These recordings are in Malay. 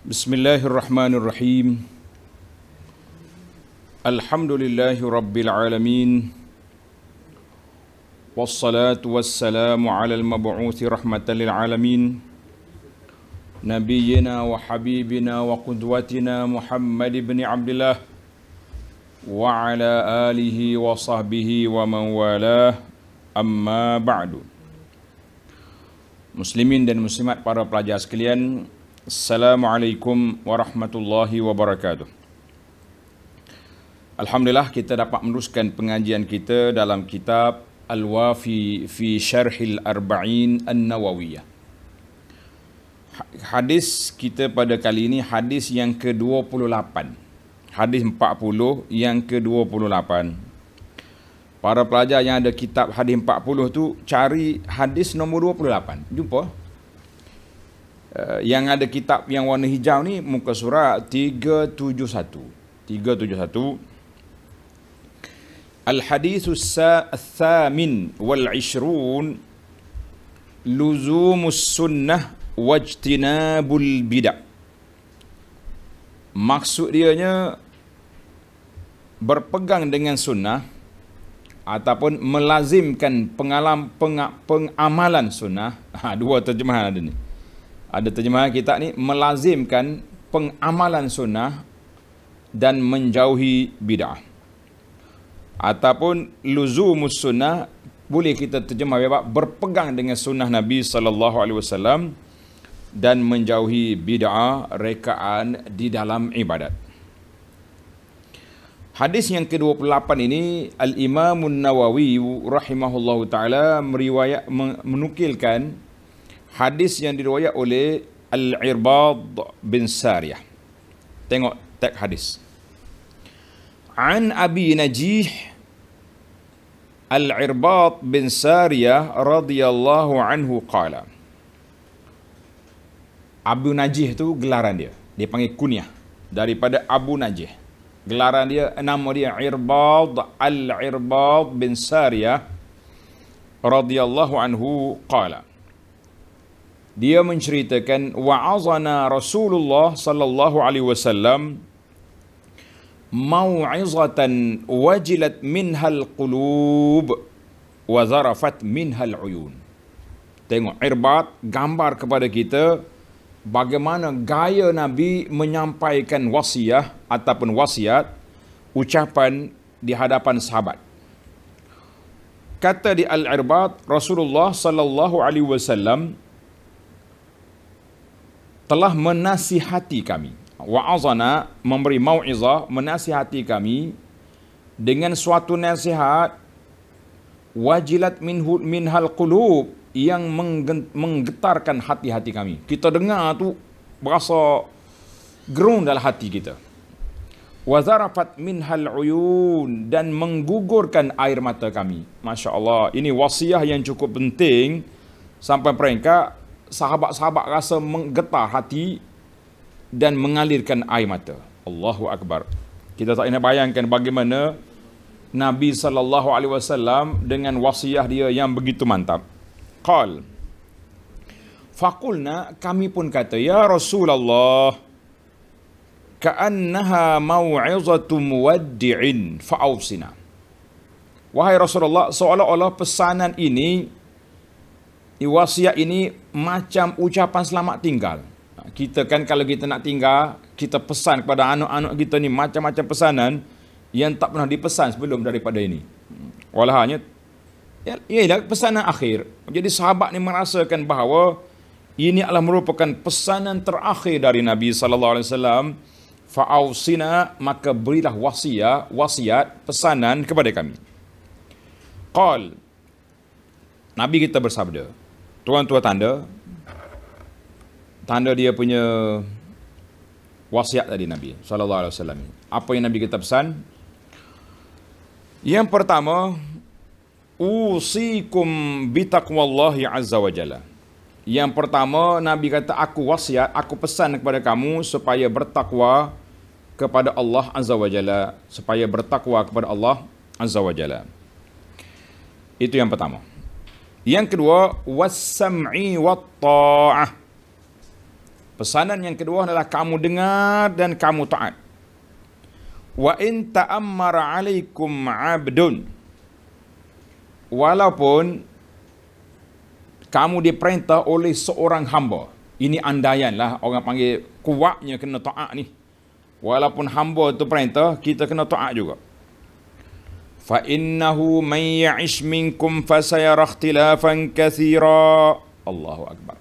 بسم الله الرحمن الرحيم الحمد لله رب العالمين والصلاة والسلام على المبعوث رحمة للعالمين نبينا وحبيبنا وقدوتنا محمد بن عبد الله وعلى آله وصحبه ومن والاه أما بعد مسلمين dan muslimat para pelajar sekalian Assalamualaikum warahmatullahi wabarakatuh. Alhamdulillah kita dapat meneruskan pengajian kita dalam kitab Al-Wafi fi Syarhil Arba'in An-Nawawiyah. Hadis kita pada kali ini hadis yang ke-28. Hadis 40 yang ke-28. Para pelajar yang ada kitab hadis 40 tu cari hadis nombor 28. Jumpa. Eh, yang ada kitab yang warna hijau ni muka surat 371 371 al hadithus sa thamin wal ishrun luzumus sunnah wajtinabul bidah maksud dia nya berpegang dengan sunnah ataupun melazimkan pengalam pengamalan sunnah ha, dua terjemahan ada ni ada terjemahan kitab ni melazimkan pengamalan sunnah dan menjauhi bidah. Ataupun luzumus sunnah boleh kita terjemah bebas berpegang dengan sunnah Nabi sallallahu alaihi wasallam dan menjauhi bid'ah rekaan di dalam ibadat. Hadis yang ke-28 ini Al-Imam An-Nawawi rahimahullahu taala meriwayat menukilkan hadis yang diriwayat oleh Al-Irbad bin Sariyah. Tengok tag hadis. An Abi Najih Al-Irbad bin Sariyah radhiyallahu anhu qala. Abu Najih tu gelaran dia. Dia panggil kunyah daripada Abu Najih. Gelaran dia nama dia Irbad Al-Irbad bin Sariyah radhiyallahu anhu qala dia menceritakan wa'azana Rasulullah sallallahu alaihi wasallam mau'izatan wajilat minhal qulub wa zarafat minhal uyun tengok irbat gambar kepada kita bagaimana gaya nabi menyampaikan wasiat ataupun wasiat ucapan di hadapan sahabat kata di al-irbat Rasulullah sallallahu alaihi wasallam telah menasihati kami. Wa'azana memberi mau'izah menasihati kami dengan suatu nasihat wajilat minhu minhal qulub yang menggetarkan hati-hati kami. Kita dengar tu berasa gerung dalam hati kita. Wazarafat minhal uyun dan menggugurkan air mata kami. Masya Allah, ini wasiah yang cukup penting sampai peringkat sahabat-sahabat rasa menggetar hati dan mengalirkan air mata. Allahu Akbar. Kita tak nak bayangkan bagaimana Nabi sallallahu alaihi wasallam dengan wasiah dia yang begitu mantap. Qal Fakulna kami pun kata ya Rasulullah ka'annaha mau'izatum wadi'in fa'ausina. Wahai Rasulullah, seolah-olah pesanan ini wasiat ini macam ucapan selamat tinggal. Kita kan kalau kita nak tinggal, kita pesan kepada anak-anak kita ni macam-macam pesanan yang tak pernah dipesan sebelum daripada ini. Walahnya, adalah ya, pesanan akhir. Jadi sahabat ni merasakan bahawa ini adalah merupakan pesanan terakhir dari Nabi saw. alaihi wasallam maka berilah wasiat wasiat pesanan kepada kami qal nabi kita bersabda tuan-tuan tanda tanda dia punya wasiat tadi Nabi sallallahu alaihi wasallam. Apa yang Nabi kita pesan? Yang pertama, usikum bitaqwallahi azza wa Yang pertama Nabi kata aku wasiat, aku pesan kepada kamu supaya bertakwa kepada Allah azza wa supaya bertakwa kepada Allah azza wa Itu yang pertama. Yang kedua, wassam'i watta'ah. Pesanan yang kedua adalah kamu dengar dan kamu taat. Wa in ta'ammara 'alaikum 'abdun. Walaupun kamu diperintah oleh seorang hamba. Ini andaian lah. orang panggil kuatnya kena taat ni. Walaupun hamba tu perintah, kita kena taat juga. فإنه من يعش منكم فسيرى اختلافا كثيرا الله أكبر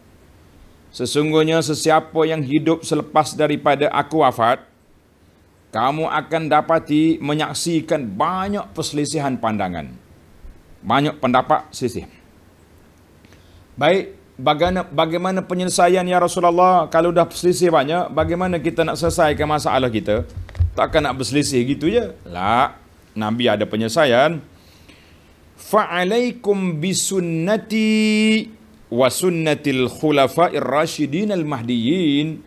Sesungguhnya sesiapa yang hidup selepas daripada aku wafat kamu akan dapati menyaksikan banyak perselisihan pandangan banyak pendapat sisi. Baik bagaimana bagaimana penyelesaian ya Rasulullah kalau dah perselisih banyak bagaimana kita nak selesaikan masalah kita takkan nak berselisih gitu je lah Nabi ada penyelesaian fa'alaikum bisunnati wa sunnatil khulafa'ir rasyidin al mahdiyyin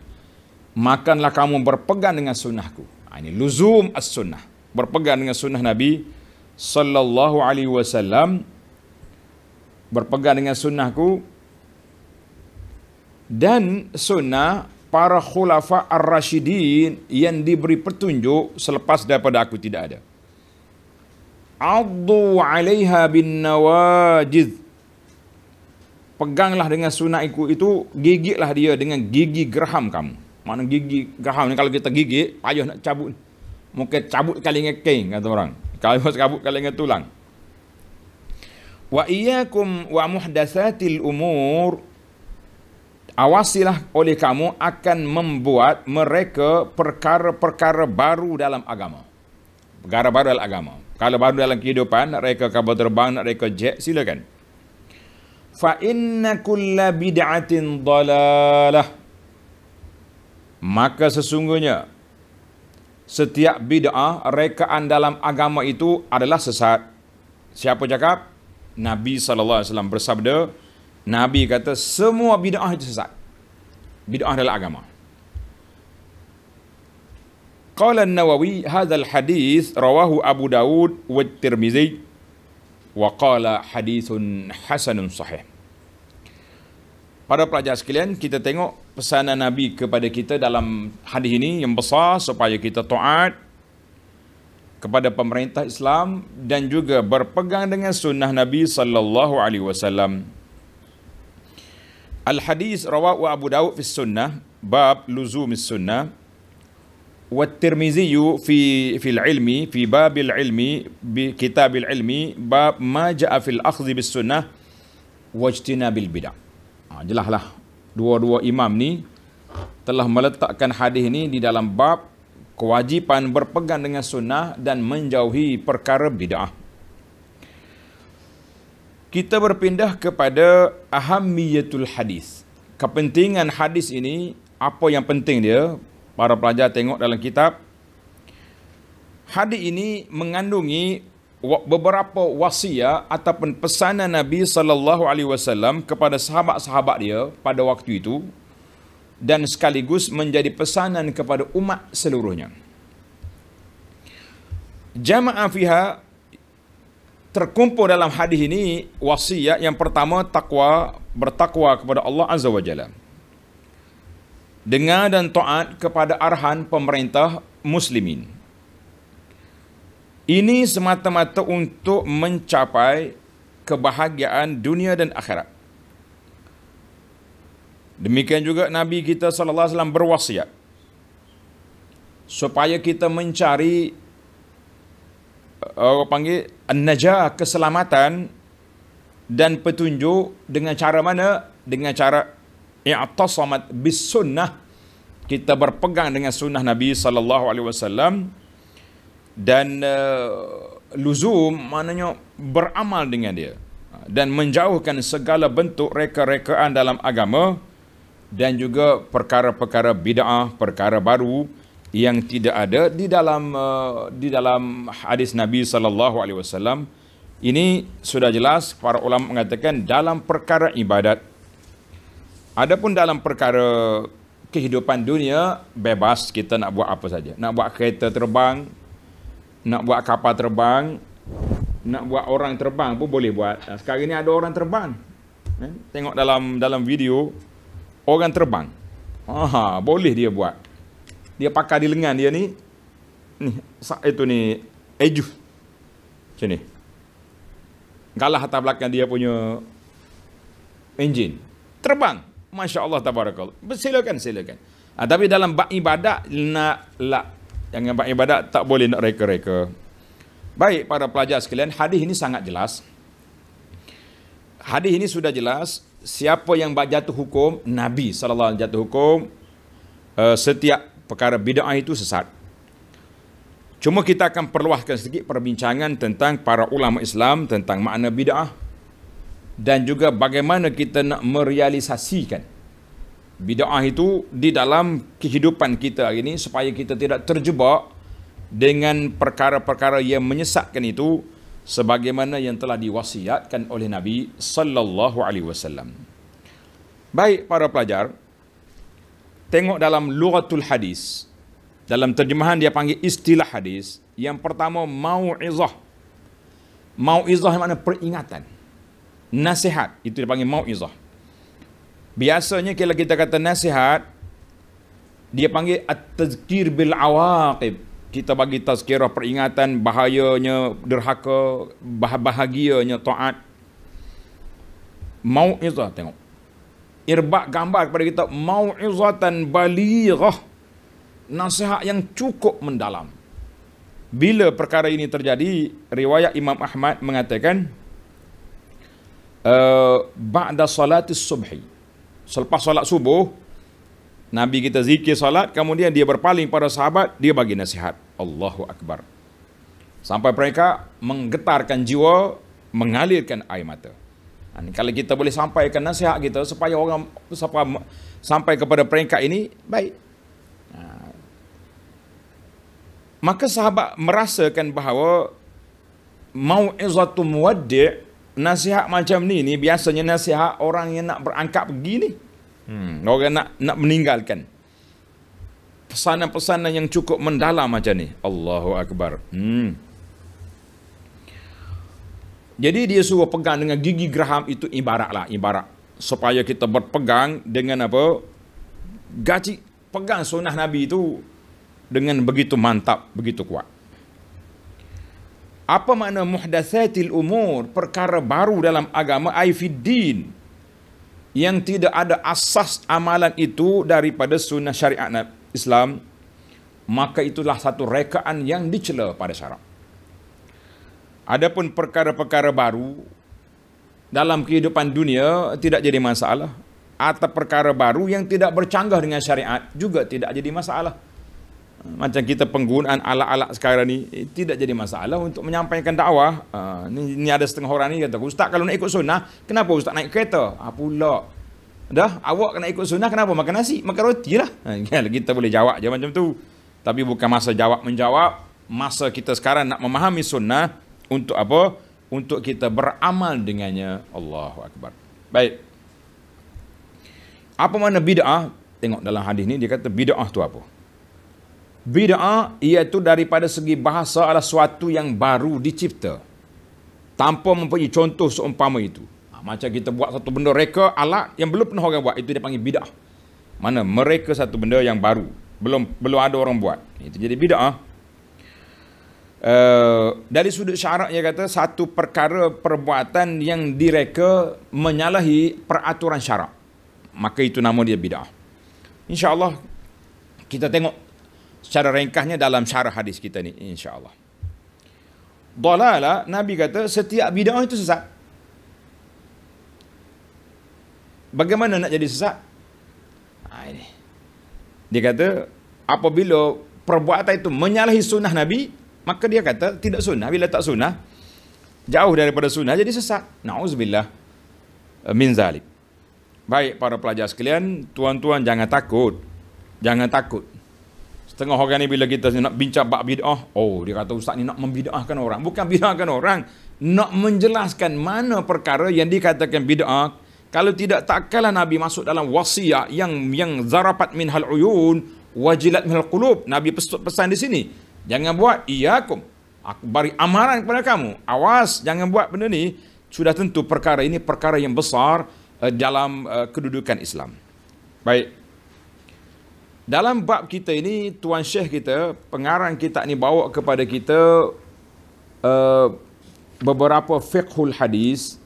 makanlah kamu berpegang dengan sunnahku ah, ini luzum as sunnah berpegang dengan sunnah nabi sallallahu alaihi wasallam berpegang dengan sunnahku dan sunnah para khulafa ar rasyidin yang diberi petunjuk selepas daripada aku tidak ada Addu alaiha bin nawajid. Peganglah dengan sunnah ikut itu, gigitlah dia dengan gigi geraham kamu. Mana gigi geraham ni kalau kita gigit, payah nak cabut. Mungkin cabut kali dengan keng, kata orang. Kalau kita cabut kali dengan tulang. Wa iyakum wa muhdasatil umur. Awasilah oleh kamu akan membuat mereka perkara-perkara baru dalam agama. Perkara baru dalam agama. Kalau baru dalam kehidupan, nak reka kapal terbang, nak reka jet, silakan. Fa inna kulla bid'atin dalalah. Maka sesungguhnya, setiap bid'ah, rekaan dalam agama itu adalah sesat. Siapa cakap? Nabi SAW bersabda, Nabi kata semua bid'ah itu sesat. Bid'ah adalah agama. Qala An-Nawawi hadzal hadis rawahu Abu Dawud wa Tirmizi wa qala hadisun hasanun Pada pelajar sekalian, kita tengok pesanan Nabi kepada kita dalam hadis ini yang besar supaya kita taat kepada pemerintah Islam dan juga berpegang dengan sunnah Nabi sallallahu alaihi wasallam. Al hadis rawahu Abu Dawud fi sunnah bab luzumis sunnah والترمذي في في العلم في باب العلم بكتاب العلم باب ما جاء في الاخذ بالسنه واجتناب البدع jelaslah dua-dua imam ni telah meletakkan hadis ni di dalam bab kewajipan berpegang dengan sunnah dan menjauhi perkara bid'ah. Kita berpindah kepada ahammiyatul hadis. Kepentingan hadis ini, apa yang penting dia, para pelajar tengok dalam kitab hadis ini mengandungi beberapa wasia ataupun pesanan Nabi sallallahu alaihi wasallam kepada sahabat-sahabat dia pada waktu itu dan sekaligus menjadi pesanan kepada umat seluruhnya. Jama'ah fiha terkumpul dalam hadis ini wasiat yang pertama takwa bertakwa kepada Allah azza wajalla dengar dan taat kepada arahan pemerintah muslimin. Ini semata-mata untuk mencapai kebahagiaan dunia dan akhirat. Demikian juga Nabi kita sallallahu alaihi wasallam berwasiat supaya kita mencari eh, apa panggil najah keselamatan dan petunjuk dengan cara mana dengan cara i'tasamat bis sunnah kita berpegang dengan sunnah Nabi sallallahu alaihi wasallam dan uh, luzum maknanya beramal dengan dia dan menjauhkan segala bentuk reka-rekaan dalam agama dan juga perkara-perkara bid'ah, perkara baru yang tidak ada di dalam uh, di dalam hadis Nabi sallallahu alaihi wasallam ini sudah jelas para ulama mengatakan dalam perkara ibadat Adapun dalam perkara kehidupan dunia bebas kita nak buat apa saja. Nak buat kereta terbang, nak buat kapal terbang, nak buat orang terbang pun boleh buat. Sekarang ini ada orang terbang. Eh, tengok dalam dalam video orang terbang. Aha, boleh dia buat. Dia pakai di lengan dia ni. Ni itu ni Eju. Macam ni. Galah atas belakang dia punya enjin. Terbang. Masya Allah tabarakallah. Bersilakan, silakan. Ha, tapi dalam bak ibadat, nak lak. Yang bak ibadat tak boleh nak reka-reka. Baik, para pelajar sekalian, hadis ini sangat jelas. Hadis ini sudah jelas. Siapa yang bak jatuh hukum? Nabi SAW jatuh hukum. Uh, setiap perkara bida'ah itu sesat. Cuma kita akan perluahkan sedikit perbincangan tentang para ulama Islam tentang makna bida'ah dan juga bagaimana kita nak merealisasikan bid'ah itu di dalam kehidupan kita hari ini supaya kita tidak terjebak dengan perkara-perkara yang menyesatkan itu sebagaimana yang telah diwasiatkan oleh Nabi sallallahu alaihi wasallam. Baik para pelajar, tengok dalam lughatul hadis. Dalam terjemahan dia panggil istilah hadis, yang pertama mauizah. Mauizah yang mana peringatan nasihat itu dipanggil mauizah biasanya kalau kita kata nasihat dia panggil at-tazkir bil awaqib kita bagi tazkirah peringatan bahayanya derhaka bah bahagianya taat mauizah tengok irbak gambar kepada kita mauizatan balighah nasihat yang cukup mendalam bila perkara ini terjadi riwayat Imam Ahmad mengatakan Eh, ba'da salat subhi. Selepas salat subuh, Nabi kita zikir salat, kemudian dia berpaling pada sahabat, dia bagi nasihat. Allahu Akbar. Sampai mereka menggetarkan jiwa, mengalirkan air mata. Dan kalau kita boleh sampaikan nasihat kita supaya orang supaya sampai kepada peringkat ini, baik. Ha. Maka sahabat merasakan bahawa mau'izatum wadi' nasihat macam ni ni biasanya nasihat orang yang nak berangkat pergi ni. Hmm. Orang nak nak meninggalkan. Pesanan-pesanan yang cukup mendalam macam ni. Allahu Akbar. Hmm. Jadi dia suruh pegang dengan gigi geraham itu ibarat lah. Ibarat. Supaya kita berpegang dengan apa? Gaji. Pegang sunnah Nabi itu dengan begitu mantap, begitu kuat apa makna muhdatsatil umur perkara baru dalam agama ai yang tidak ada asas amalan itu daripada sunnah syariat Islam maka itulah satu rekaan yang dicela pada syarak adapun perkara-perkara baru dalam kehidupan dunia tidak jadi masalah atau perkara baru yang tidak bercanggah dengan syariat juga tidak jadi masalah macam kita penggunaan alat-alat sekarang ni eh, tidak jadi masalah untuk menyampaikan dakwah. Uh, ni, ni ada setengah orang ni kata, "Ustaz kalau nak ikut sunnah, kenapa ustaz naik kereta?" Ah pula. Dah, awak kena ikut sunnah kenapa? Makan nasi, makan roti lah. Ah, kan? kita boleh jawab je macam tu. Tapi bukan masa jawab-menjawab. Masa kita sekarang nak memahami sunnah untuk apa? Untuk kita beramal dengannya. Allahu Akbar. Baik. Apa mana bid'ah? Tengok dalam hadis ni, dia kata bid'ah tu apa? Bid'ah iaitu daripada segi bahasa adalah suatu yang baru dicipta. Tanpa mempunyai contoh seumpama itu. Ha, macam kita buat satu benda reka alat yang belum pernah orang buat. Itu dia panggil bid'ah. Mana mereka satu benda yang baru. Belum belum ada orang buat. Itu jadi bid'ah. Uh, dari sudut syaratnya kata satu perkara perbuatan yang direka menyalahi peraturan syarak maka itu nama dia bidah insyaallah kita tengok secara ringkasnya dalam syarah hadis kita ni insya Allah. dalala nabi kata setiap bidah itu sesat bagaimana nak jadi sesat ha, ini dia kata apabila perbuatan itu menyalahi sunnah nabi maka dia kata tidak sunnah bila tak sunnah jauh daripada sunnah jadi sesat nauzubillah eh, min zalik baik para pelajar sekalian tuan-tuan jangan takut jangan takut Setengah orang ni bila kita nak bincang bab bid'ah, oh dia kata ustaz ni nak membid'ahkan orang. Bukan bid'ahkan orang, nak menjelaskan mana perkara yang dikatakan bid'ah. Kalau tidak takkala Nabi masuk dalam wasiat yang yang zarafat min hal uyun wajilat min qulub. Nabi pesut pesan di sini, jangan buat iyakum. Aku bari amaran kepada kamu. Awas jangan buat benda ni. Sudah tentu perkara ini perkara yang besar eh, dalam eh, kedudukan Islam. Baik. Dalam bab kita ini, Tuan Syekh kita, pengarang kita ni bawa kepada kita uh, beberapa fiqhul hadis.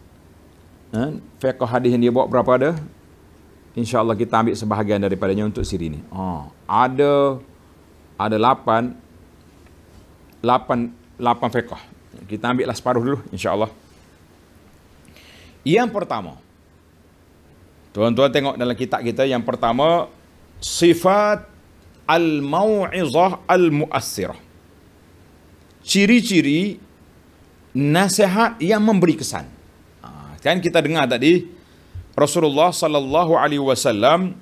Eh, fiqhul hadis yang dia bawa berapa ada? InsyaAllah kita ambil sebahagian daripadanya untuk siri ini. Oh, ha. ada ada lapan, lapan, lapan fiqh. Kita ambillah separuh dulu, insyaAllah. Yang pertama, tuan-tuan tengok dalam kitab kita, yang pertama, sifat al-mau'izah al-mu'assirah. Ciri-ciri nasihat yang memberi kesan. Ha, kan kita dengar tadi Rasulullah sallallahu alaihi wasallam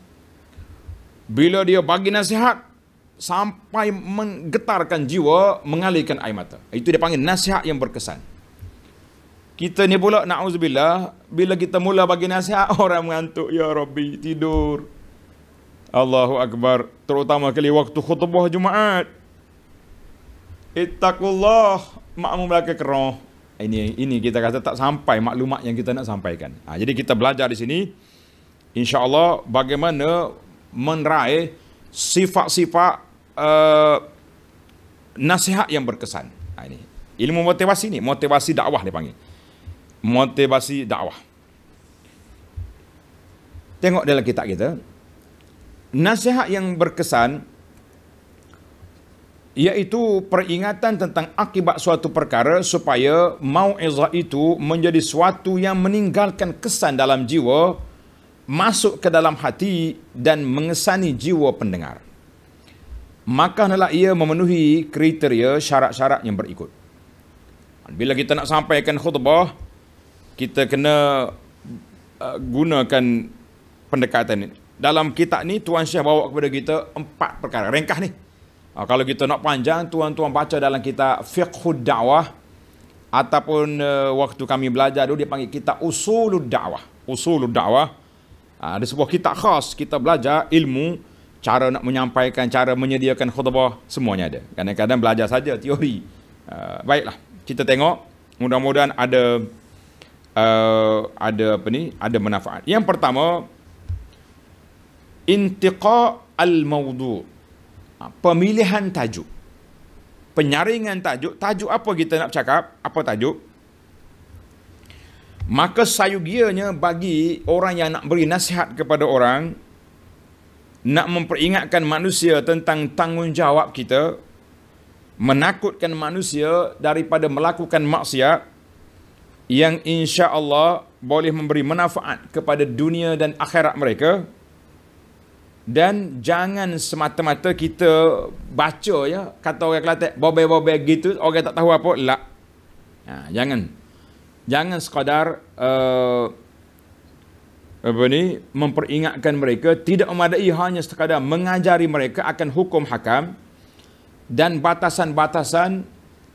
bila dia bagi nasihat sampai menggetarkan jiwa, mengalirkan air mata. Itu dia panggil nasihat yang berkesan. Kita ni pula na'udzubillah, bila kita mula bagi nasihat, orang mengantuk, ya Rabbi, tidur. Allahu Akbar Terutama kali waktu khutbah Jumaat Ittaqullah Makmum belaka keroh ini ini kita kata tak sampai maklumat yang kita nak sampaikan. Ha, jadi kita belajar di sini insya-Allah bagaimana meneraih sifat-sifat uh, nasihat yang berkesan. Ha, ini ilmu motivasi ni, motivasi dakwah dia panggil. Motivasi dakwah. Tengok dalam kitab kita, nasihat yang berkesan iaitu peringatan tentang akibat suatu perkara supaya mau'izah itu menjadi suatu yang meninggalkan kesan dalam jiwa masuk ke dalam hati dan mengesani jiwa pendengar maka hendaklah ia memenuhi kriteria syarat-syarat yang berikut bila kita nak sampaikan khutbah kita kena uh, gunakan pendekatan ini dalam kitab ni Tuan Syekh bawa kepada kita empat perkara ringkas ni. Uh, kalau kita nak panjang tuan-tuan baca dalam kitab Fiqhud Da'wah ataupun uh, waktu kami belajar dulu dia panggil kitab Usulud Da'wah. Usulud Da'wah uh, ada sebuah kitab khas kita belajar ilmu cara nak menyampaikan, cara menyediakan khutbah semuanya ada. Kadang-kadang belajar saja teori. Uh, baiklah, kita tengok mudah-mudahan ada uh, ada apa ni, ada manfaat. Yang pertama, intiqa al-maudu. Ha, pemilihan tajuk. Penyaringan tajuk. Tajuk apa kita nak cakap? Apa tajuk? Maka sayugianya bagi orang yang nak beri nasihat kepada orang, nak memperingatkan manusia tentang tanggungjawab kita, menakutkan manusia daripada melakukan maksiat yang insya Allah boleh memberi manfaat kepada dunia dan akhirat mereka, dan jangan semata-mata kita baca ya kata orang kelate bobe-bobe gitu orang tak tahu apa lah ha, jangan jangan sekadar uh, apa ni memperingatkan mereka tidak memadai hanya sekadar mengajari mereka akan hukum hakam dan batasan-batasan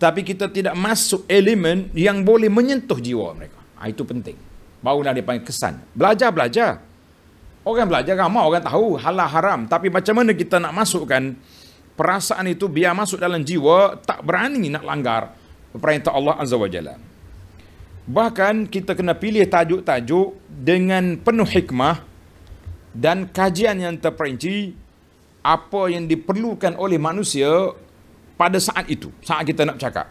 tapi kita tidak masuk elemen yang boleh menyentuh jiwa mereka ha, itu penting barulah nak dipanggil kesan belajar-belajar Orang belajar ramai orang tahu halal haram. Tapi macam mana kita nak masukkan perasaan itu biar masuk dalam jiwa tak berani nak langgar perintah Allah Azza wa Jalla. Bahkan kita kena pilih tajuk-tajuk dengan penuh hikmah dan kajian yang terperinci apa yang diperlukan oleh manusia pada saat itu, saat kita nak cakap.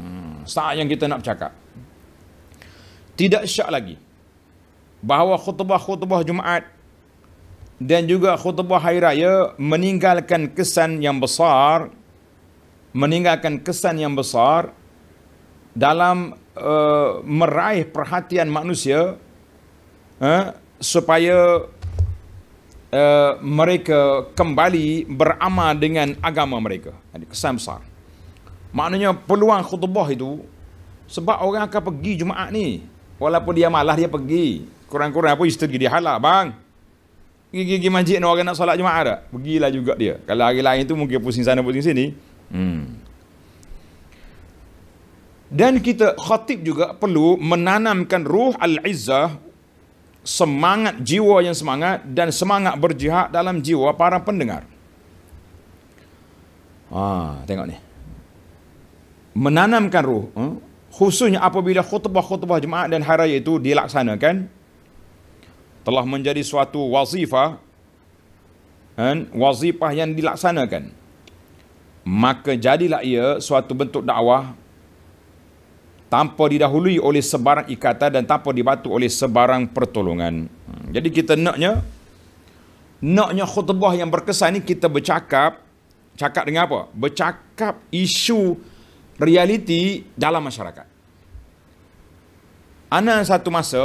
Hmm, saat yang kita nak cakap. Tidak syak lagi bahawa khutbah-khutbah Jumaat dan juga khutbah hari raya meninggalkan kesan yang besar meninggalkan kesan yang besar dalam uh, meraih perhatian manusia uh, supaya uh, mereka kembali beramal dengan agama mereka ada kesan besar maknanya peluang khutbah itu sebab orang akan pergi jumaat ni walaupun dia malah dia pergi kurang-kurang apa isteri dia halal bang pergi masjid ni orang nak solat jemaah tak? Pergilah juga dia. Kalau hari lain tu mungkin pusing sana pusing sini. Hmm. Dan kita khatib juga perlu menanamkan ruh al-izzah semangat jiwa yang semangat dan semangat berjihad dalam jiwa para pendengar. Ah, tengok ni. Menanamkan ruh, eh? khususnya apabila khutbah-khutbah jemaah dan hari raya itu dilaksanakan telah menjadi suatu wazifah dan wazifah yang dilaksanakan maka jadilah ia suatu bentuk dakwah tanpa didahului oleh sebarang ikatan dan tanpa dibantu oleh sebarang pertolongan hmm, jadi kita naknya naknya khutbah yang berkesan ini kita bercakap cakap dengan apa bercakap isu realiti dalam masyarakat ana satu masa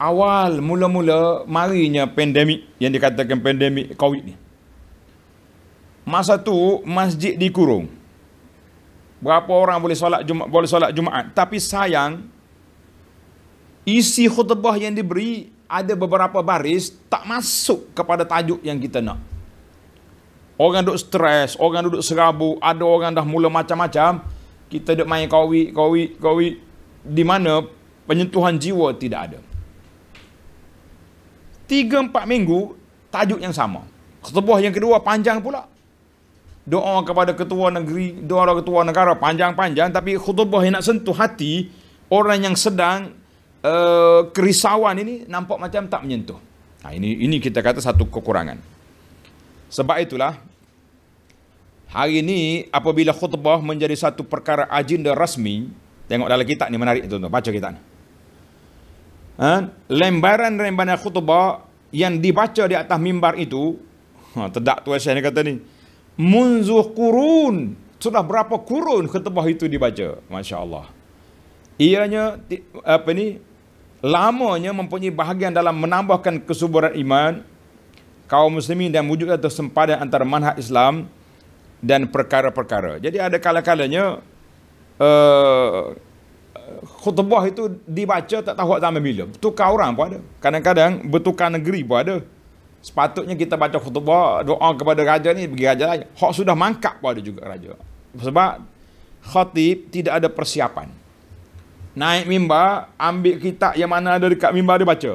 awal mula-mula marinya pandemik yang dikatakan pandemik COVID ni. Masa tu masjid dikurung. Berapa orang boleh solat Jumaat, boleh solat Jumaat. Tapi sayang isi khutbah yang diberi ada beberapa baris tak masuk kepada tajuk yang kita nak. Orang duduk stres, orang duduk serabu, ada orang dah mula macam-macam. Kita duduk main kawi, kawi, kawi. Di mana penyentuhan jiwa tidak ada. Tiga empat minggu Tajuk yang sama Ketubuh yang kedua panjang pula Doa kepada ketua negeri Doa kepada ketua negara panjang-panjang Tapi khutubah yang nak sentuh hati Orang yang sedang uh, Kerisauan ini nampak macam tak menyentuh nah, ha, ini, ini kita kata satu kekurangan Sebab itulah Hari ini apabila khutbah menjadi satu perkara agenda rasmi Tengok dalam kitab ni menarik tuan-tuan Baca kitab ni Ha? lembaran-lembaran khutbah yang dibaca di atas mimbar itu, ha, tedak tu Syekh kata ni, munzuh kurun, sudah berapa kurun khutbah itu dibaca, Masya Allah. Ianya, apa ni, lamanya mempunyai bahagian dalam menambahkan kesuburan iman, kaum muslimin dan wujudnya tersempadan antara manhaj Islam dan perkara-perkara. Jadi ada kala-kalanya, uh, khutbah itu dibaca tak tahu zaman bila. Tukar orang pun ada. Kadang-kadang bertukar negeri pun ada. Sepatutnya kita baca khutbah doa kepada raja ni pergi raja lain. Hak sudah mangkap pun ada juga raja. Sebab khatib tidak ada persiapan. Naik mimbar, ambil kitab yang mana ada dekat mimbar dia baca.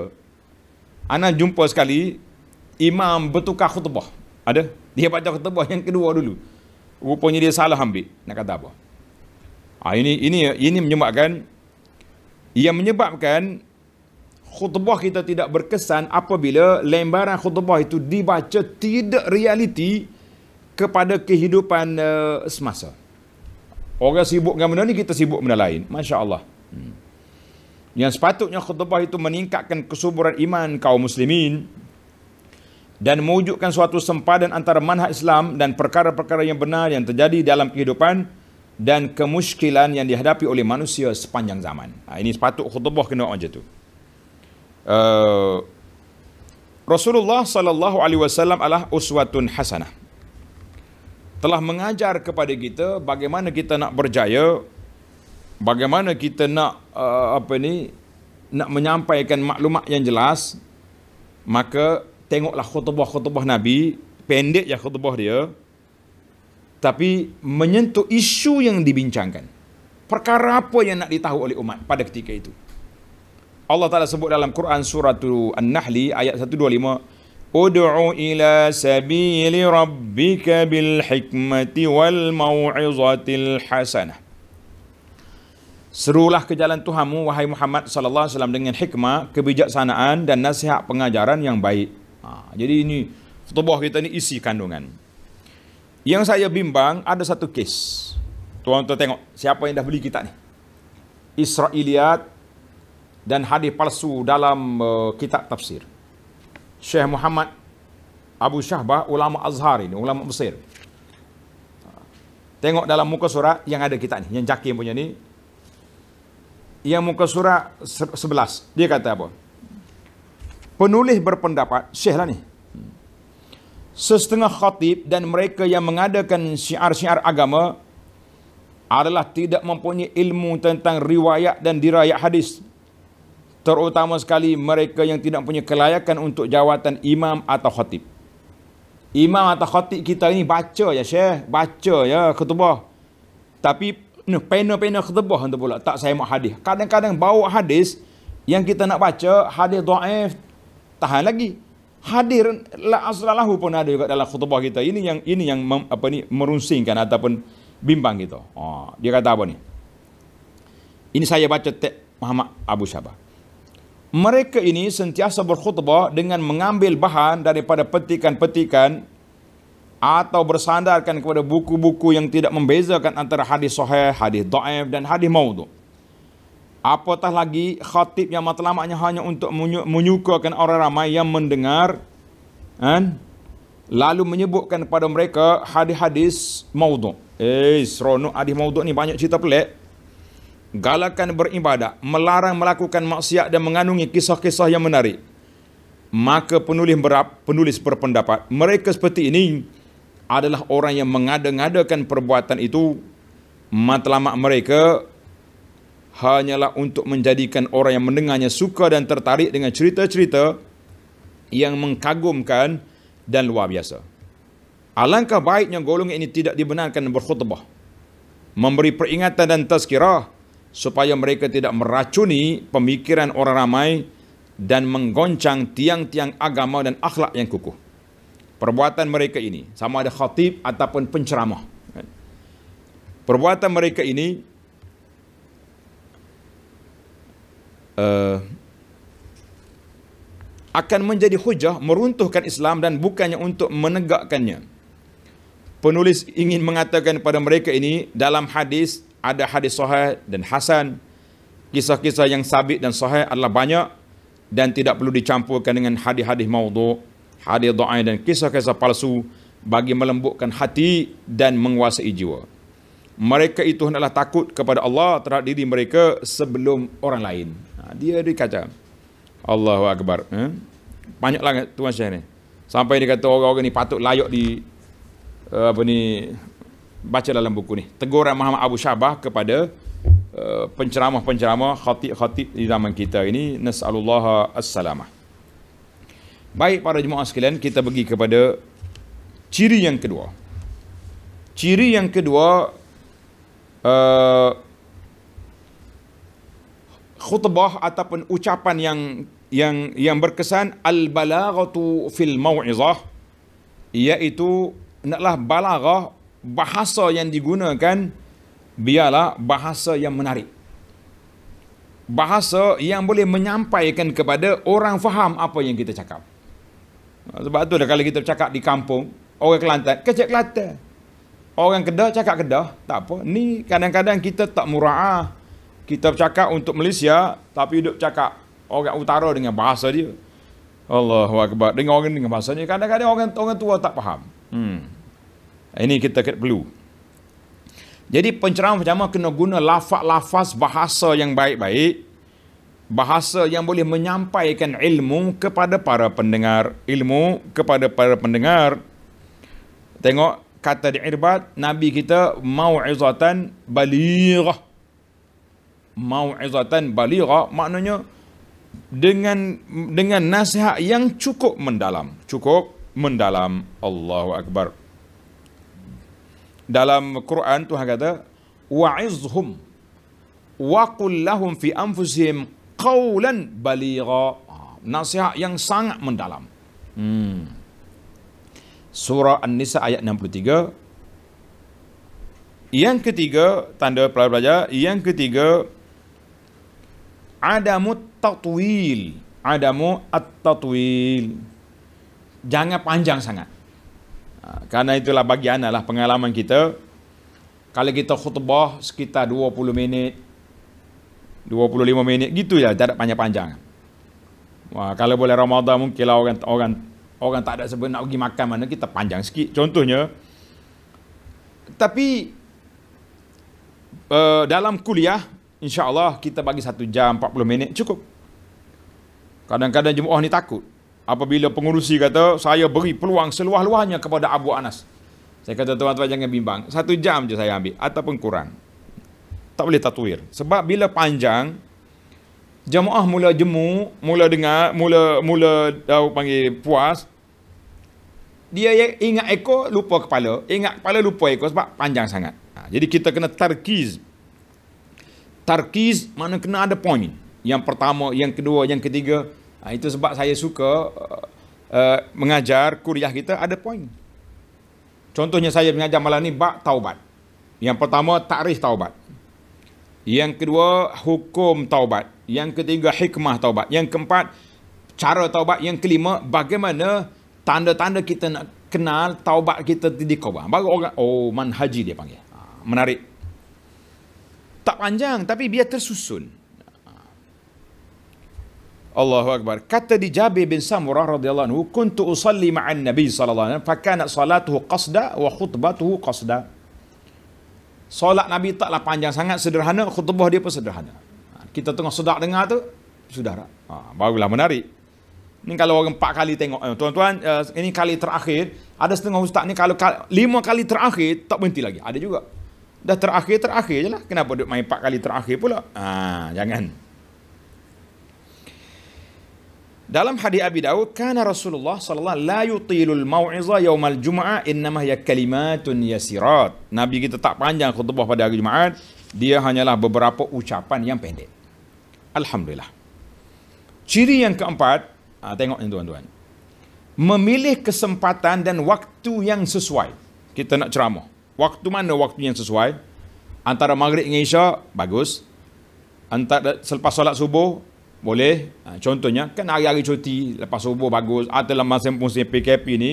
Ana jumpa sekali imam bertukar khutbah. Ada? Dia baca khutbah yang kedua dulu. Rupanya dia salah ambil. Nak kata apa? Ha, ini ini ini menyebabkan ia menyebabkan khutbah kita tidak berkesan apabila lembaran khutbah itu dibaca tidak realiti kepada kehidupan uh, semasa. Orang sibuk dengan benda ni kita sibuk benda lain. Masya-Allah. Hmm. Yang sepatutnya khutbah itu meningkatkan kesuburan iman kaum muslimin dan mewujudkan suatu sempadan antara manhaj Islam dan perkara-perkara yang benar yang terjadi dalam kehidupan dan kemuskilan yang dihadapi oleh manusia sepanjang zaman. Ha, ini sepatut khutbah kena macam tu. Uh, Rasulullah sallallahu alaihi wasallam adalah uswatun hasanah. Telah mengajar kepada kita bagaimana kita nak berjaya, bagaimana kita nak uh, apa ni nak menyampaikan maklumat yang jelas. Maka tengoklah khutbah-khutbah Nabi, pendek ya khutbah dia tapi menyentuh isu yang dibincangkan. Perkara apa yang nak ditahu oleh umat pada ketika itu? Allah Ta'ala sebut dalam Quran surah An-Nahli ayat 125 Udu'u ila sabili rabbika bil hikmati wal maw'izatil hasanah Serulah ke jalan Tuhanmu wahai Muhammad sallallahu alaihi wasallam dengan hikmah, kebijaksanaan dan nasihat pengajaran yang baik. Ha, jadi ini khutbah kita ni isi kandungan. Yang saya bimbang ada satu kes. Tuan-tuan tengok siapa yang dah beli kitab ni. Israiliyat dan hadis palsu dalam uh, kitab tafsir. Syekh Muhammad Abu Syahbah ulama Azhar ini, ulama Mesir. Tengok dalam muka surat yang ada kitab ni, yang Jakim punya ni. Yang muka surat 11, dia kata apa? Penulis berpendapat, Syekh lah ni, sesetengah khatib dan mereka yang mengadakan syiar-syiar agama adalah tidak mempunyai ilmu tentang riwayat dan dirayat hadis. Terutama sekali mereka yang tidak punya kelayakan untuk jawatan imam atau khatib. Imam atau khatib kita ini baca ya Syekh, baca ya khutbah. Tapi ni pena-pena khutbah tu pula tak saya mak hadis. Kadang-kadang bawa hadis yang kita nak baca hadis dhaif tahan lagi hadir la aslalahu pun ada juga dalam khutbah kita. Ini yang ini yang mem, apa ni merunsingkan ataupun bimbang kita. Oh, dia kata apa ni? Ini saya baca tek Muhammad Abu Syabah. Mereka ini sentiasa berkhutbah dengan mengambil bahan daripada petikan-petikan atau bersandarkan kepada buku-buku yang tidak membezakan antara hadis sahih, hadis dhaif dan hadis maudhu'. Apatah lagi khatib yang matlamatnya hanya untuk menyukakan orang ramai yang mendengar. Kan? Lalu menyebutkan kepada mereka hadis-hadis maudu' Eh, seronok hadis maudu' ni banyak cerita pelik. Galakan beribadat, melarang melakukan maksiat dan mengandungi kisah-kisah yang menarik. Maka penulis, berap, penulis berpendapat, mereka seperti ini adalah orang yang mengada-ngadakan perbuatan itu. Matlamat mereka hanyalah untuk menjadikan orang yang mendengarnya suka dan tertarik dengan cerita-cerita yang mengkagumkan dan luar biasa. Alangkah baiknya golongan ini tidak dibenarkan berkhutbah, memberi peringatan dan tazkirah supaya mereka tidak meracuni pemikiran orang ramai dan menggoncang tiang-tiang agama dan akhlak yang kukuh. Perbuatan mereka ini, sama ada khatib ataupun penceramah. Kan? Perbuatan mereka ini Eh, akan menjadi hujah meruntuhkan Islam dan bukannya untuk menegakkannya. Penulis ingin mengatakan kepada mereka ini dalam hadis ada hadis sahih dan hasan. Kisah-kisah yang sabit dan sahih adalah banyak dan tidak perlu dicampurkan dengan hadis-hadis maudhu, hadis doa dan kisah-kisah palsu bagi melembutkan hati dan menguasai jiwa. Mereka itu hendaklah takut kepada Allah terhadap diri mereka sebelum orang lain dia dia kata Allahu akbar eh? Ha? banyaklah tuan syekh ni sampai dia kata orang-orang ni patut layak di uh, apa ni baca dalam buku ni teguran Muhammad Abu Syabah kepada uh, penceramah-penceramah khatib-khatib di zaman kita ini As assalamah baik para jemaah sekalian kita pergi kepada ciri yang kedua ciri yang kedua uh, khutbah ataupun ucapan yang yang yang berkesan al balaghatu fil mau'izah iaitu naklah balaghah bahasa yang digunakan biarlah bahasa yang menarik bahasa yang boleh menyampaikan kepada orang faham apa yang kita cakap ha, sebab tu dah kalau kita cakap di kampung orang Kelantan kecil Kelantan orang Kedah cakap Kedah tak apa ni kadang-kadang kita tak muraah kita bercakap untuk Malaysia tapi duduk cakap orang utara dengan bahasa dia. Allahu akbar. Dengan orang dengan bahasa dia kadang-kadang orang orang tua tak faham. Hmm. Ini kita perlu. Jadi penceramah pertama kena guna lafaz-lafaz bahasa yang baik-baik. Bahasa yang boleh menyampaikan ilmu kepada para pendengar. Ilmu kepada para pendengar. Tengok kata di Irbat, Nabi kita mau'izatan balighah mau'izatan baligha maknanya dengan dengan nasihat yang cukup mendalam cukup mendalam Allahu akbar dalam Quran Tuhan kata wa'izhum wa qul lahum fi anfusihim qawlan baligha ah, nasihat yang sangat mendalam hmm. surah an-nisa ayat 63 yang ketiga tanda pelajar-pelajar yang ketiga adamu tatwil adamu at-tatwil jangan panjang sangat ha, karena itulah bagi analah pengalaman kita kalau kita khutbah sekitar 20 minit 25 minit gitu ya, tak ada panjang-panjang Wah, kalau boleh Ramadan mungkin lah orang orang orang tak ada sebab nak pergi makan mana kita panjang sikit contohnya tapi uh, dalam kuliah InsyaAllah kita bagi satu jam 40 minit cukup. Kadang-kadang jemaah ni takut. Apabila pengurusi kata, saya beri peluang seluah-luahnya kepada Abu Anas. Saya kata tuan-tuan jangan bimbang. Satu jam je saya ambil. Ataupun kurang. Tak boleh tatuir. Sebab bila panjang, jemaah mula jemu, mula dengar, mula mula dah panggil puas. Dia ingat ekor, lupa kepala. Ingat kepala, lupa ekor sebab panjang sangat. Ha, jadi kita kena tarkiz Tarkiz mana kena ada poin. Yang pertama, yang kedua, yang ketiga. Ha, itu sebab saya suka uh, uh, mengajar kuliah kita ada poin. Contohnya saya mengajar malam ni bak taubat. Yang pertama takrif taubat. Yang kedua hukum taubat. Yang ketiga hikmah taubat. Yang keempat cara taubat. Yang kelima bagaimana tanda-tanda kita nak kenal taubat kita dikubah. Baru orang, oh manhaji dia panggil. Ha, menarik tak panjang tapi biar tersusun. Allahu akbar. Kata di Jabir bin Samurah radhiyallahu anhu, "Kuntu usalli ma'an Nabi sallallahu alaihi wasallam, fa kana salatuhu qasda wa khutbatuhu qasda." Solat Nabi taklah panjang sangat, sederhana, khutbah dia pun sederhana. Kita tengah sedak dengar tu, sudah tak? Ha, barulah menarik. Ini kalau orang empat kali tengok, eh, tuan-tuan, eh, ini kali terakhir, ada setengah ustaz ni kalau lima kali terakhir, tak berhenti lagi. Ada juga. Dah terakhir-terakhir je lah. Kenapa duk main empat kali terakhir pula? Ha, jangan. Dalam hadis Abi Dawud, kana Rasulullah sallallahu la yutilul mau'izah yaumal Jum'ah innama ya kalimatun yasirat. Nabi kita tak panjang khutbah pada hari Jumaat, dia hanyalah beberapa ucapan yang pendek. Alhamdulillah. Ciri yang keempat, ha, tengok ni tuan-tuan. Memilih kesempatan dan waktu yang sesuai kita nak ceramah waktu mana waktu yang sesuai antara maghrib dengan isya bagus antara selepas solat subuh boleh ha, contohnya kan hari-hari cuti lepas subuh bagus atau dalam masa musim PKP ni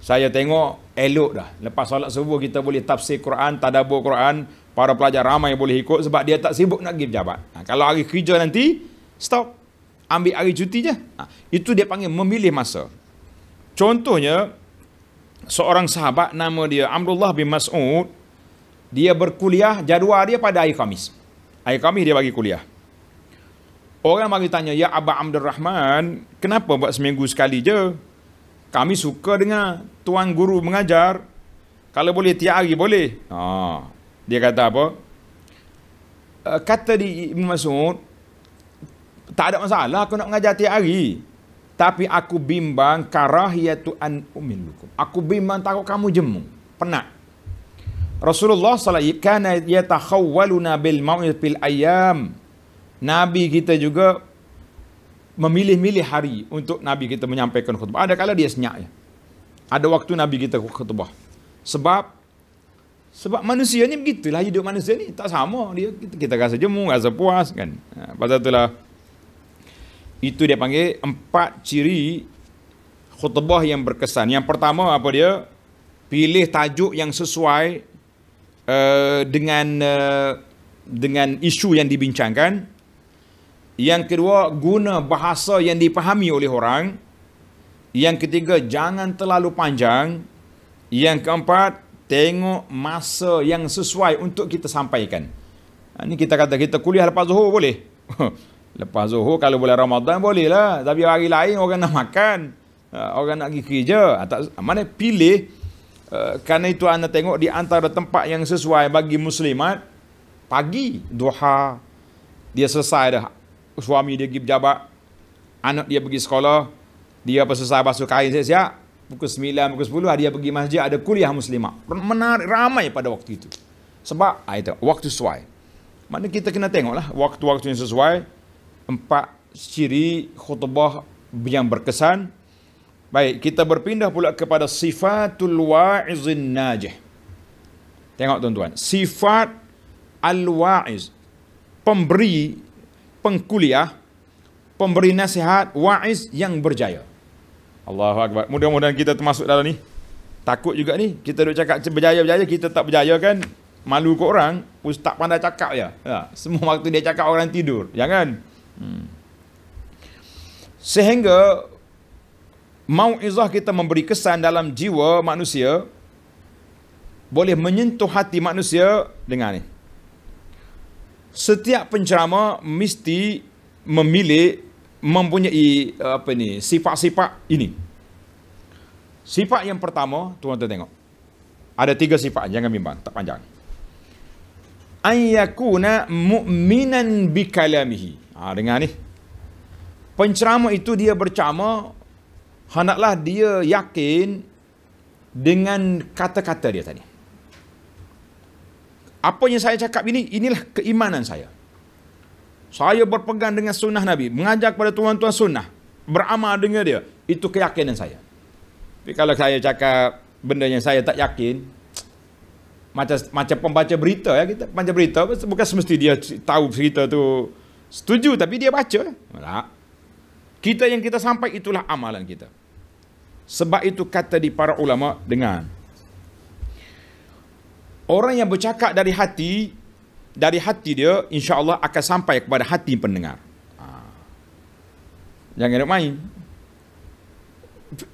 saya tengok elok dah lepas solat subuh kita boleh tafsir Quran tadabbur Quran para pelajar ramai boleh ikut sebab dia tak sibuk nak pergi pejabat ha, kalau hari kerja nanti stop ambil hari cuti je ha, itu dia panggil memilih masa contohnya seorang sahabat nama dia Amrullah bin Mas'ud dia berkuliah jadual dia pada hari Khamis. Hari Khamis dia bagi kuliah. Orang bagi tanya, "Ya Aba Abdul Rahman, kenapa buat seminggu sekali je? Kami suka dengar tuan guru mengajar. Kalau boleh tiap hari boleh." Ha. Ah. Dia kata apa? Eh, kata di Ibn Mas'ud, "Tak ada masalah aku nak mengajar tiap hari." Tapi aku bimbang karahiyatu an umilukum. Aku bimbang takut kamu jemu. Penat. Rasulullah Sallallahu Alaihi Wasallam kana yatakhawwaluna bil mawid bil ayam. Nabi kita juga memilih-milih hari untuk Nabi kita menyampaikan khutbah. Ada kala dia senyak. Ya. Ada waktu Nabi kita khutbah. Sebab sebab manusia ni begitulah hidup manusia ni. Tak sama. Dia, kita, kita rasa jemu, rasa puas kan. Ha, pasal itulah itu dia panggil empat ciri khutbah yang berkesan. Yang pertama apa dia? Pilih tajuk yang sesuai uh, dengan uh, dengan isu yang dibincangkan. Yang kedua, guna bahasa yang dipahami oleh orang. Yang ketiga, jangan terlalu panjang. Yang keempat, tengok masa yang sesuai untuk kita sampaikan. Ini ha, kita kata kita kuliah lepas zuhur boleh. Lepas zuhur kalau boleh Ramadan bolehlah. Tapi hari lain orang nak makan. Ah, orang nak pergi kerja. Ah, tak, ah, mana pilih. kerana itu anda tengok di antara tempat yang sesuai bagi muslimat. Pagi duha. Dia selesai dah. Suami dia pergi berjabat. Anak dia pergi sekolah. Dia apa selesai basuh kain siap-siap. Pukul 9, pukul 10 dia pergi masjid. Ada kuliah muslimat. Menarik ramai pada waktu itu. Sebab itu, waktu sesuai. Mana kita kena tengoklah waktu-waktu yang sesuai empat ciri khutbah yang berkesan. Baik, kita berpindah pula kepada sifatul wa'izin najih. Tengok tuan-tuan. Sifat al-wa'iz. Pemberi, pengkuliah, pemberi nasihat, wa'iz yang berjaya. Allahu Akbar. Mudah-mudahan kita termasuk dalam ni. Takut juga ni. Kita duk cakap berjaya-berjaya, kita tak berjaya kan. Malu ke orang, ustaz pandai cakap je. Ya. Ha, semua waktu dia cakap orang tidur. Jangan. Ya, kan? Sehingga mauizah kita memberi kesan dalam jiwa manusia boleh menyentuh hati manusia dengan ini. Setiap pencerama mesti memilih mempunyai eh, apa ni sifat-sifat ini. Sifat yang pertama, tuan-tuan tengok. Ada tiga sifat, jangan bimbang, tak panjang. Ayyakuna mu'minan bikalamihi. Ha, dengar ni. Pencerama itu dia bercama, hendaklah dia yakin dengan kata-kata dia tadi. Apa yang saya cakap ini, inilah keimanan saya. Saya berpegang dengan sunnah Nabi, mengajak kepada tuan-tuan sunnah, beramal dengan dia, itu keyakinan saya. Tapi kalau saya cakap benda yang saya tak yakin, macam macam pembaca berita ya kita pembaca berita bukan semesti dia tahu cerita tu Setuju tapi dia baca. Tak. Kita yang kita sampai itulah amalan kita. Sebab itu kata di para ulama dengan orang yang bercakap dari hati dari hati dia insya-Allah akan sampai kepada hati pendengar. Ha. Jangan nak main.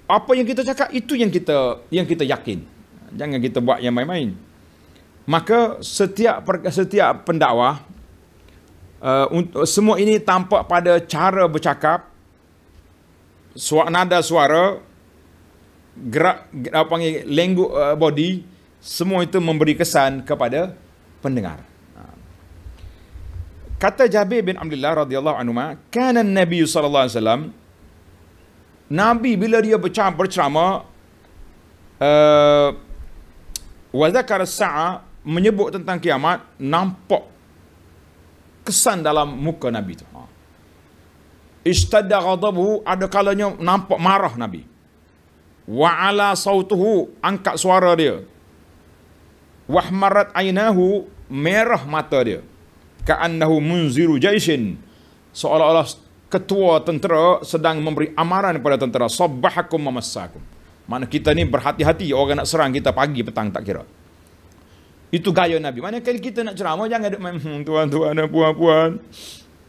Apa yang kita cakap itu yang kita yang kita yakin. Jangan kita buat yang main-main. Maka setiap setiap pendakwah uh, semua ini tampak pada cara bercakap suara nada suara gerak apa panggil lenggu uh, body semua itu memberi kesan kepada pendengar ha. kata Jabir bin Abdullah radhiyallahu anhu kana nabi sallallahu alaihi wasallam nabi bila dia bercakap berceramah uh, wa zakara sa'a menyebut tentang kiamat nampak kesan dalam muka Nabi itu. Ha. Istadda ghadabu ada kalanya nampak marah Nabi. Wa ala sautuhu angkat suara dia. Wahmarat aynahu merah mata dia. Ka'annahu munziru jaisin. Seolah-olah ketua tentera sedang memberi amaran kepada tentera. Sabahakum mamassakum. Mana kita ni berhati-hati orang nak serang kita pagi petang tak kira. Itu gaya Nabi. Mana kali kita nak ceramah jangan ada main hmm, tuan-tuan dan puan-puan.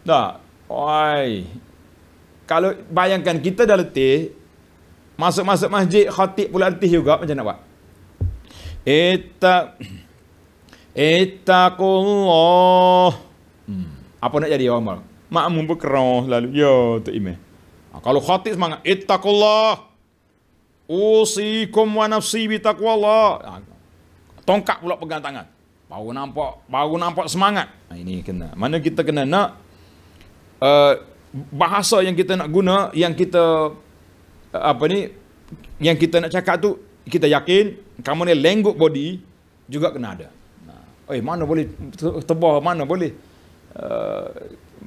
Tak. Oi. Kalau bayangkan kita dah letih masuk-masuk masjid khatib pula letih juga macam nak buat. Itta Ittaqullah. Hmm. Apa nak jadi orang Mak Makmum berkerah lalu. Ya, Tok ime. Ah, kalau khatib semangat. Ittaqullah. Usikum wa nafsi bitaqwallah. Ha, ah, tongkat pula pegang tangan. Baru nampak, baru nampak semangat. Ha, ini kena. Mana kita kena nak uh, bahasa yang kita nak guna, yang kita uh, apa ni, yang kita nak cakap tu, kita yakin kamu ni lengguk body juga kena ada. Ha. Eh, mana boleh tebah, mana boleh uh,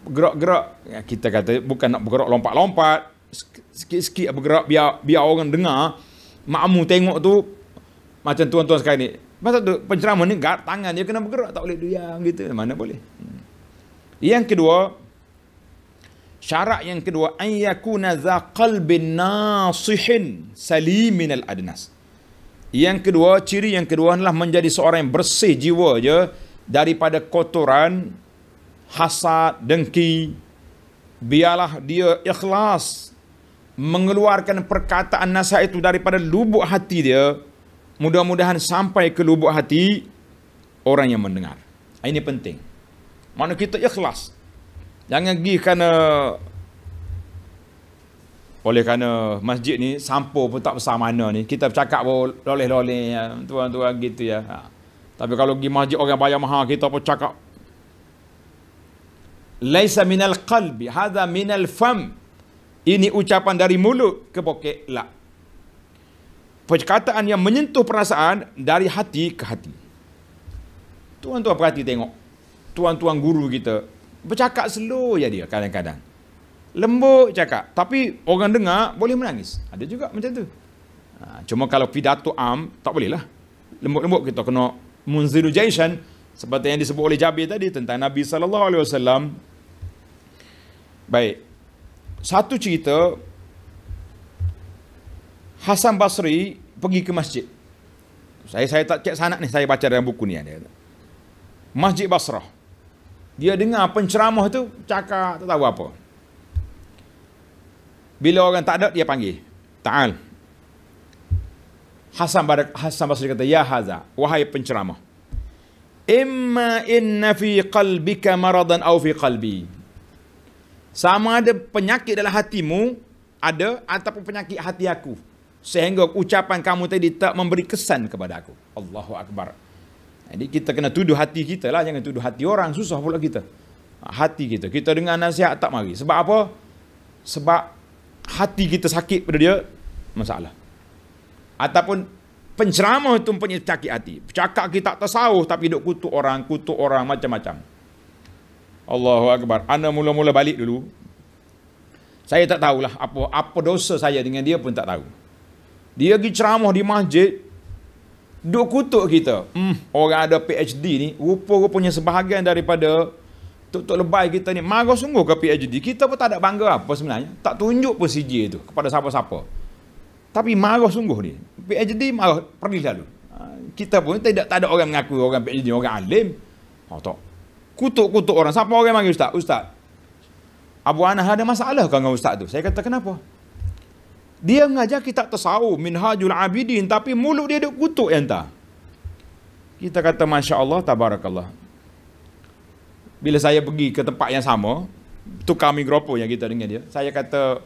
gerak-gerak. Ya, kita kata bukan nak bergerak lompat-lompat, sikit-sikit bergerak biar, biar orang dengar, makmu tengok tu, macam tuan-tuan sekarang ni, Masa tu pencerama ni gar tangan dia kena bergerak tak boleh diam gitu mana boleh. Hmm. Yang kedua syarat yang kedua ayyakuna za qalbin nasihin salim min al adnas. Yang kedua ciri yang kedua adalah menjadi seorang yang bersih jiwa je daripada kotoran hasad dengki biarlah dia ikhlas mengeluarkan perkataan nasihat itu daripada lubuk hati dia mudah-mudahan sampai ke lubuk hati orang yang mendengar. Ah, ini penting. Mana kita ikhlas. Jangan pergi kerana oleh kerana masjid ni sampo pun tak besar mana ni. Kita bercakap pun loleh-loleh ya. tuan-tuan gitu ya. Ha. Tapi kalau pergi masjid orang bayar mahal kita pun cakap Laisa minal qalbi, hadha minal fam. Ini ucapan dari mulut ke poket lah perkataan yang menyentuh perasaan dari hati ke hati. Tuan-tuan perhati tengok. Tuan-tuan guru kita bercakap slow ya dia kadang-kadang. Lembut cakap. Tapi orang dengar boleh menangis. Ada juga macam tu. Ha, cuma kalau pidato am tak boleh lah. Lembut-lembut kita kena munziru jaisan seperti yang disebut oleh Jabir tadi tentang Nabi sallallahu alaihi wasallam. Baik. Satu cerita Hasan Basri pergi ke masjid. Saya saya tak cek sanak ni, saya baca dalam buku ni ada. Masjid Basrah. Dia dengar penceramah tu cakap tak tahu apa. Bila orang tak ada dia panggil. Ta'al. Hasan Barak Hasan Basri kata, "Ya Haza, wahai penceramah. Imma inna fi qalbika maradan aw fi qalbi." Sama ada penyakit dalam hatimu ada ataupun penyakit hati aku sehingga ucapan kamu tadi tak memberi kesan kepada aku. Allahu Akbar. Jadi kita kena tuduh hati kita lah. Jangan tuduh hati orang. Susah pula kita. Ah, hati kita. Kita dengar nasihat tak mari. Sebab apa? Sebab hati kita sakit pada dia. Masalah. Ataupun penceramah itu punya sakit hati. Cakap kita tersawuh tapi duduk kutuk orang. Kutuk orang macam-macam. Allahu Akbar. Anda mula-mula balik dulu. Saya tak tahulah apa apa dosa saya dengan dia pun tak tahu. Dia pergi ceramah di masjid. Duk kutuk kita. Hmm, orang ada PhD ni. Rupa-rupanya sebahagian daripada tok-tok lebay kita ni. Marah sungguh ke PhD. Kita pun tak ada bangga apa sebenarnya. Tak tunjuk pun CJ tu kepada siapa-siapa. Tapi marah sungguh ni. PhD marah pergi lalu. Ha, kita pun tidak tak ada orang mengaku orang PhD ni orang alim. Oh, Kutuk-kutuk orang. Siapa orang yang panggil ustaz? Ustaz. Abu Anah ada masalah kan dengan ustaz tu? Saya kata kenapa? Dia mengajar kitab tasawuf minhajul abidin tapi mulut dia duk kutuk yang tak. Kita kata masya-Allah tabarakallah. Bila saya pergi ke tempat yang sama, tukar mikrofon yang kita dengar dia, saya kata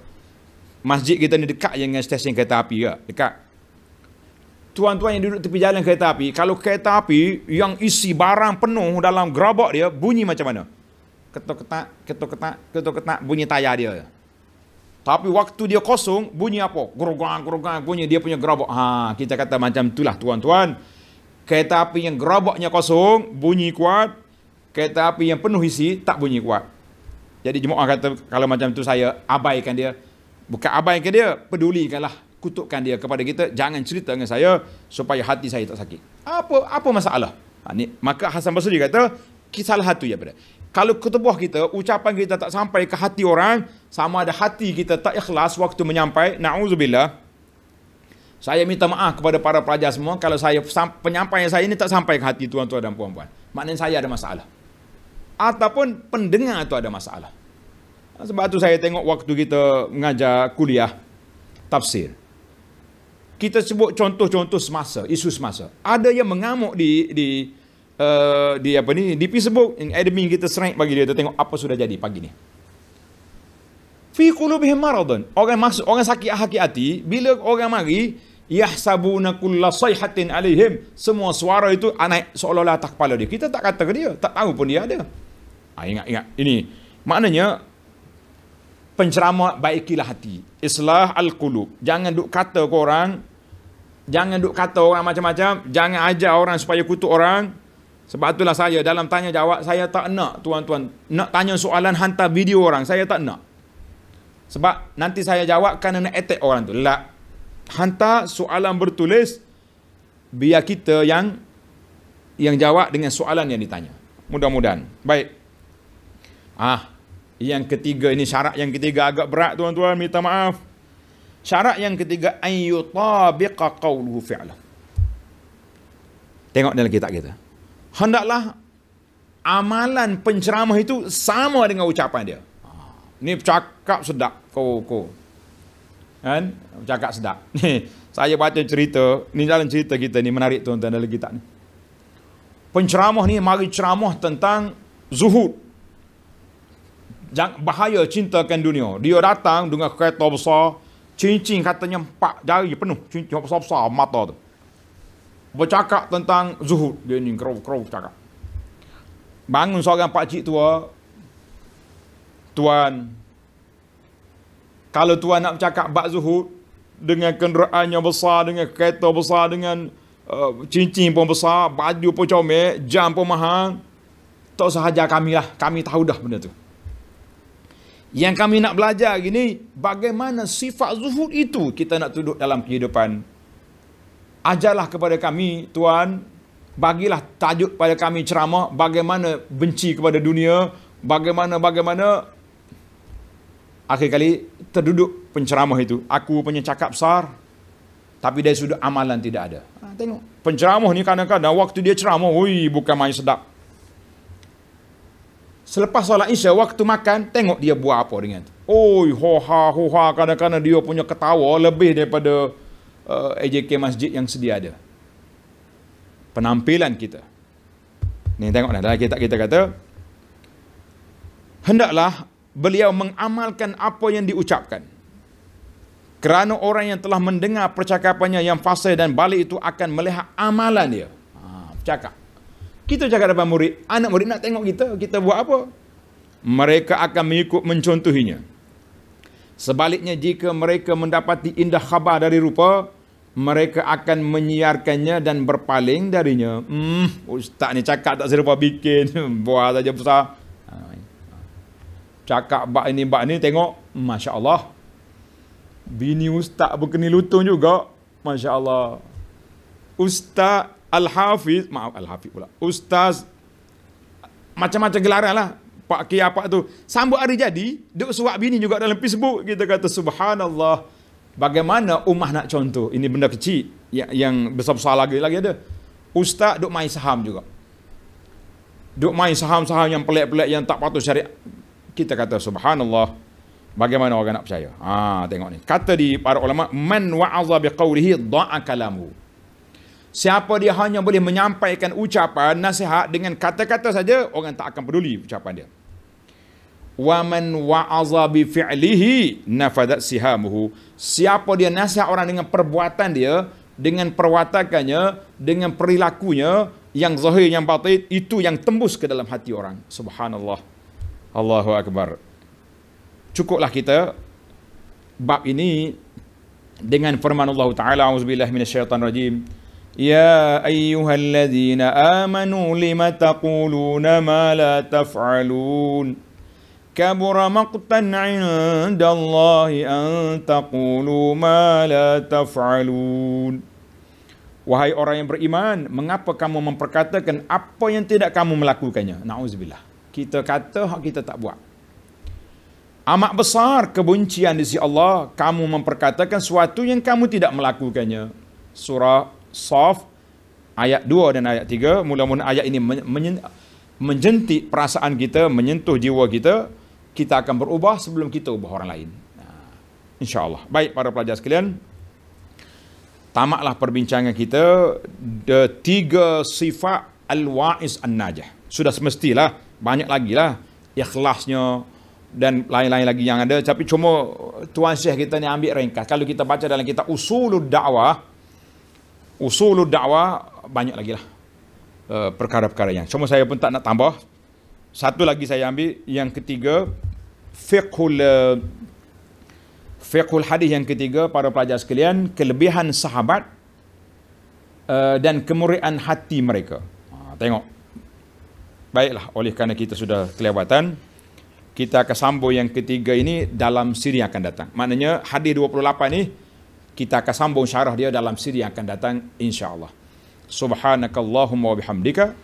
masjid kita ni dekat dengan stesen kereta api ke? Dekat. Tuan-tuan yang duduk tepi jalan kereta api, kalau kereta api yang isi barang penuh dalam gerobak dia, bunyi macam mana? Ketuk-ketak, ketuk-ketak, ketuk-ketak, bunyi tayar dia. Tapi waktu dia kosong, bunyi apa? Gurugang, gurugang, bunyi dia punya gerabak. Ha, kita kata macam itulah tuan-tuan. Kereta api yang gerabaknya kosong, bunyi kuat. Kereta api yang penuh isi, tak bunyi kuat. Jadi jemaah kata, kalau macam tu saya abaikan dia. Bukan abaikan dia, pedulikanlah. Kutukkan dia kepada kita, jangan cerita dengan saya supaya hati saya tak sakit. Apa apa masalah? Ha, ni, maka Hasan Basri kata, kisah hatu ya berada kalau ketubuh kita, ucapan kita tak sampai ke hati orang, sama ada hati kita tak ikhlas waktu menyampai, na'udzubillah. Saya minta maaf kepada para pelajar semua kalau saya penyampaian saya ini tak sampai ke hati tuan-tuan dan puan-puan. Maknanya saya ada masalah. Ataupun pendengar itu ada masalah. Sebab itu saya tengok waktu kita mengajar kuliah tafsir. Kita sebut contoh-contoh semasa, isu semasa. Ada yang mengamuk di di uh, di apa ni di Facebook admin kita serang bagi dia tengok apa sudah jadi pagi ni fi qulubihim maradun orang masuk orang sakit hakik hati bila orang mari yahsabuna kulla sayhatin alaihim semua suara itu naik seolah-olah atas kepala dia kita tak kata ke dia tak tahu pun dia ada ha, ingat ingat ini maknanya penceramah baikilah hati islah al-qulub jangan duk kata ke orang jangan duk kata orang macam-macam jangan ajar orang supaya kutuk orang sebab itulah saya dalam tanya jawab, saya tak nak tuan-tuan. Nak tanya soalan hantar video orang, saya tak nak. Sebab nanti saya jawab kan nak attack orang tu. Lah. Hantar soalan bertulis, biar kita yang yang jawab dengan soalan yang ditanya. Mudah-mudahan. Baik. Ah, yang ketiga ini syarat yang ketiga agak berat tuan-tuan, minta maaf. Syarat yang ketiga ayyutabiqa qawluhu fi'lan. Tengok dalam kitab kita hendaklah amalan penceramah itu sama dengan ucapan dia. Ini cakap sedap kau kau. Kan? Cakap sedap. Ni saya baca cerita, ni dalam cerita kita ni menarik tuan-tuan dalam kitab ni. Penceramah ni mari ceramah tentang zuhud. Bahaya cintakan dunia. Dia datang dengan kereta besar, cincin katanya empat jari penuh, cincin besar-besar mata tu bercakap tentang zuhud. Dia ni kerau kerau cakap. Bangun seorang pak cik tua. Tuan. Kalau tuan nak bercakap bab zuhud dengan kenderaan yang besar, dengan kereta besar, dengan uh, cincin pun besar, baju pun comel, jam pun mahal, tak sahaja kami lah. Kami tahu dah benda tu. Yang kami nak belajar gini, bagaimana sifat zuhud itu kita nak duduk dalam kehidupan ajarlah kepada kami tuan bagilah tajuk pada kami ceramah bagaimana benci kepada dunia bagaimana bagaimana akhir kali terduduk penceramah itu aku punya cakap besar tapi dari sudut amalan tidak ada ha, tengok penceramah ni kadang-kadang waktu dia ceramah wui bukan main sedap Selepas solat isya, waktu makan, tengok dia buat apa dengan Oi ho ha, ho ha, kadang-kadang dia punya ketawa lebih daripada uh, eh, AJK masjid yang sedia ada. Penampilan kita. Ni tengok dah dalam kitab kita kata hendaklah beliau mengamalkan apa yang diucapkan. Kerana orang yang telah mendengar percakapannya yang fasih dan balik itu akan melihat amalan dia. Ha, cakap. Kita cakap depan murid, anak murid nak tengok kita, kita buat apa? Mereka akan mengikut mencontohinya. Sebaliknya jika mereka mendapati indah khabar dari rupa, mereka akan menyiarkannya dan berpaling darinya. Hmm, ustaz ni cakap tak serupa bikin. Buah saja besar. Ha, cakap bak ini, bak ini, tengok. Masya Allah. Bini ustaz berkeni lutung juga. Masya Allah. Ustaz Al-Hafiz. Maaf, Al-Hafiz pula. Ustaz. Macam-macam gelaran lah. Pak Kiai pak tu. Sambut hari jadi. Duk suap bini juga dalam Facebook. Kita kata, Subhanallah. Subhanallah bagaimana umah nak contoh ini benda kecil yang, yang besar-besar lagi lagi ada ustaz duk main saham juga duk main saham-saham yang pelik-pelik yang tak patut syariat kita kata subhanallah bagaimana orang nak percaya ha tengok ni kata di para ulama man wa'aza biqawrihi dha'a kalamu Siapa dia hanya boleh menyampaikan ucapan nasihat dengan kata-kata saja orang tak akan peduli ucapan dia wa man wa'aza bi fi'lihi nafadat sihamuhu siapa dia nasihat orang dengan perbuatan dia dengan perwatakannya dengan perilakunya yang zahir yang batin itu yang tembus ke dalam hati orang subhanallah Allahu akbar cukuplah kita bab ini dengan firman Allah taala auzubillahi rajim. Ya ayyuhalladzina amanu lima taquluna ma la taf'alun كبر مقتا عند الله أن تقولوا ما لا تفعلون Wahai orang yang beriman, mengapa kamu memperkatakan apa yang tidak kamu melakukannya? Nauzubillah. Kita kata hak kita tak buat. Amat besar kebencian di sisi Allah, kamu memperkatakan sesuatu yang kamu tidak melakukannya. Surah Saf ayat 2 dan ayat 3, mula-mula ayat ini menyentik perasaan kita, menyentuh jiwa kita kita akan berubah sebelum kita ubah orang lain. Ha. InsyaAllah. Baik para pelajar sekalian. Tamatlah perbincangan kita. The tiga sifat al-wa'is an-najah. Sudah semestilah. Banyak lagi lah. Ikhlasnya dan lain-lain lagi yang ada. Tapi cuma Tuan Syekh kita ni ambil ringkas. Kalau kita baca dalam kita usulul da'wah. Usulul da'wah banyak lagi lah. Uh, eh, perkara-perkara yang. Cuma saya pun tak nak tambah satu lagi saya ambil yang ketiga fiqhul eh, fiqhul hadis yang ketiga para pelajar sekalian kelebihan sahabat uh, dan kemurian hati mereka ha, tengok baiklah oleh kerana kita sudah kelewatan kita akan sambung yang ketiga ini dalam siri yang akan datang maknanya hadis 28 ni kita akan sambung syarah dia dalam siri yang akan datang insyaallah subhanakallahumma wa bihamdika